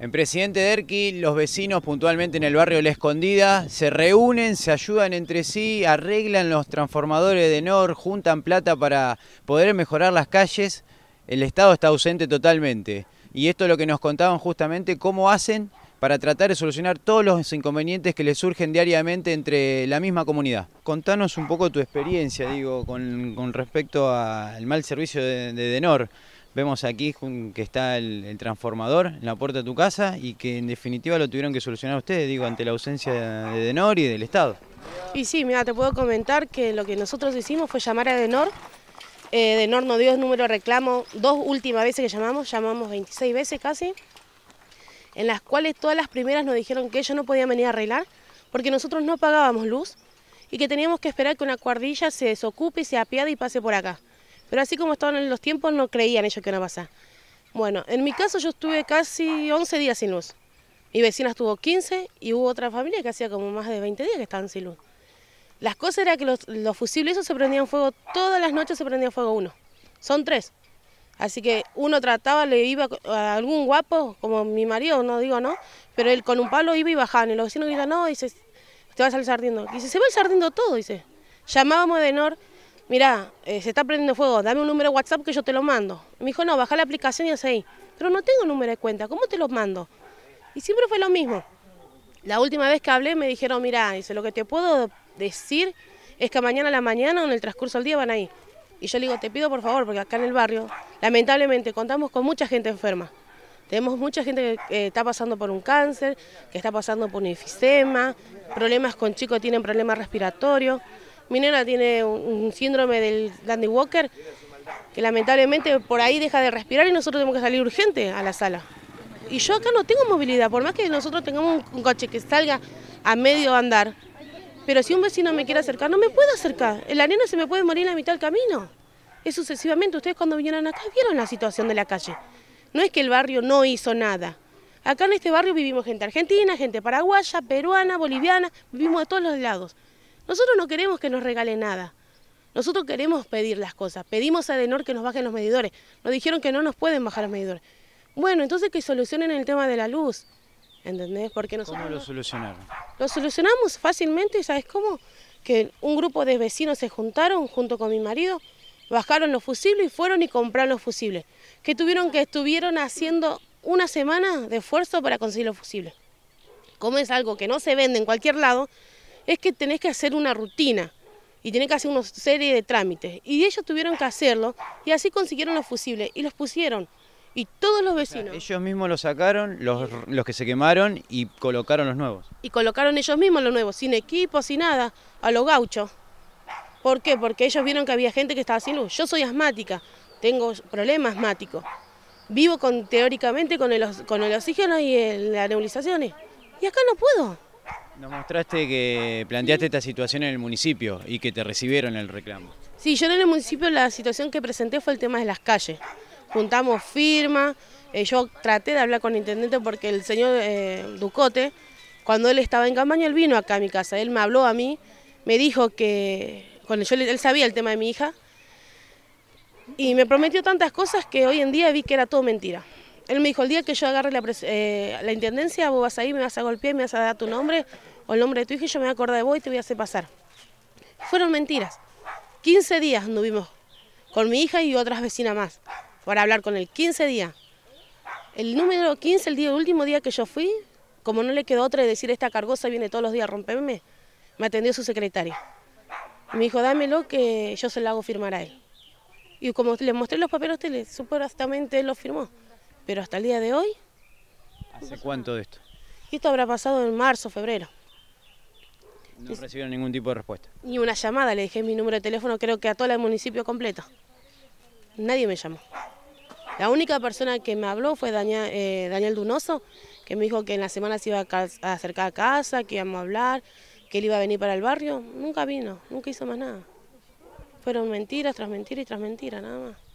En Presidente Derqui, los vecinos puntualmente en el barrio La Escondida se reúnen, se ayudan entre sí, arreglan los transformadores de NOR, juntan plata para poder mejorar las calles. El Estado está ausente totalmente. Y esto es lo que nos contaban justamente cómo hacen para tratar de solucionar todos los inconvenientes que les surgen diariamente entre la misma comunidad. Contanos un poco tu experiencia, digo, con, respecto al mal servicio de, de Denor. Vemos aquí que está el, transformador en la puerta de tu casa y que en definitiva lo tuvieron que solucionar ustedes, digo, ante la ausencia de Denor y del Estado. Y sí, mira, te puedo comentar que lo que nosotros hicimos fue llamar a Denor. Eh, Denor nos dio el número de reclamo dos últimas veces que llamamos, llamamos 26 veces casi, en las cuales todas las primeras nos dijeron que ellos no podían venir a arreglar porque nosotros no pagábamos luz y que teníamos que esperar que una cuardilla se desocupe, se apiade y pase por acá. Pero así como estaban los tiempos, no creían ellos que no a pasar. Bueno, en mi caso yo estuve casi 11 días sin luz. Mi vecina estuvo 15 y hubo otra familia que hacía como más de 20 días que estaban sin luz. Las cosas era que los, los fusibles esos se prendían fuego, todas las noches se prendía fuego uno. Son tres. Así que uno trataba, le iba a algún guapo, como mi marido, no digo no, pero él con un palo iba y bajaba. Y los vecinos gritaban, no, dice, te vas al sardiendo. Dice, se va ir sardiendo todo, dice. Llamábamos de Nor mira, eh, se está prendiendo fuego, dame un número de WhatsApp que yo te lo mando. Me dijo, no, baja la aplicación y hace ahí. Pero no tengo número de cuenta, ¿cómo te los mando? Y siempre fue lo mismo. La última vez que hablé me dijeron, mira, dice, lo que te puedo decir es que mañana a la mañana o en el transcurso del día van ahí. Y yo le digo, te pido por favor, porque acá en el barrio, lamentablemente, contamos con mucha gente enferma. Tenemos mucha gente que está pasando por un cáncer, que está pasando por un enfisema, problemas con chicos tienen problemas respiratorios. Mi nena tiene un síndrome del Dandy Walker que lamentablemente por ahí deja de respirar y nosotros tenemos que salir urgente a la sala. Y yo acá no tengo movilidad, por más que nosotros tengamos un coche que salga a medio andar, pero si un vecino me quiere acercar, no me puedo acercar. La nena se me puede morir en la mitad del camino. Es sucesivamente, ustedes cuando vinieron acá vieron la situación de la calle. No es que el barrio no hizo nada. Acá en este barrio vivimos gente argentina, gente paraguaya, peruana, boliviana, vivimos de todos los lados. Nosotros no queremos que nos regale nada. Nosotros queremos pedir las cosas. Pedimos a Denor que nos bajen los medidores. Nos dijeron que no nos pueden bajar los medidores. Bueno, entonces que solucionen el tema de la luz. ¿Entendés? Porque nosotros, ¿Cómo lo solucionaron? Lo solucionamos fácilmente, ¿sabes cómo? Que un grupo de vecinos se juntaron junto con mi marido, bajaron los fusibles y fueron y compraron los fusibles. Que tuvieron que estuvieron haciendo una semana de esfuerzo para conseguir los fusibles. Como es algo que no se vende en cualquier lado, es que tenés que hacer una rutina y tenés que hacer una serie de trámites. Y ellos tuvieron que hacerlo y así consiguieron los fusibles y los pusieron. Y todos los vecinos. Ellos mismos los sacaron, los, los que se quemaron y colocaron los nuevos. Y colocaron ellos mismos los nuevos, sin equipo, sin nada, a los gauchos. ¿Por qué? Porque ellos vieron que había gente que estaba sin luz. Yo soy asmática, tengo problemas asmáticos. Vivo con, teóricamente con el, con el oxígeno y las nebulizaciones. Y acá no puedo. Nos mostraste que planteaste esta situación en el municipio y que te recibieron el reclamo. Sí, yo en el municipio la situación que presenté fue el tema de las calles. Juntamos firmas, eh, yo traté de hablar con el intendente porque el señor eh, Ducote, cuando él estaba en campaña, él vino acá a mi casa, él me habló a mí, me dijo que, cuando yo, él sabía el tema de mi hija, y me prometió tantas cosas que hoy en día vi que era todo mentira. Él me dijo, el día que yo agarre la, eh, intendencia, vos vas ir, me vas a golpear, me vas a dar tu nombre o el nombre de tu hija y yo me voy de vos y te voy a hacer pasar. Fueron mentiras. 15 días anduvimos con mi hija y otras vecinas más para hablar con él. 15 días. El número 15, el, último día que yo fui, como no le quedó otra de decir esta cargosa viene todos los días a romperme, me atendió su secretaria. me dijo, dámelo que yo se lo hago firmar a él. Y como le mostré los papeles, usted supuestamente él los firmó. Pero hasta el día de hoy... ¿Hace cuánto de esto? Esto habrá pasado en marzo, febrero. No recibieron ningún tipo de respuesta. Ni una llamada, le dije mi número de teléfono, creo que a todo el municipio completo. Nadie me llamó. La única persona que me habló fue Daniel, eh, Daniel Dunoso, que me dijo que en la semana se iba a acercar a casa, que íbamos a hablar, que él iba a venir para el barrio. Nunca vino, nunca hizo más nada. Fueron mentiras tras mentiras y tras mentiras, nada más.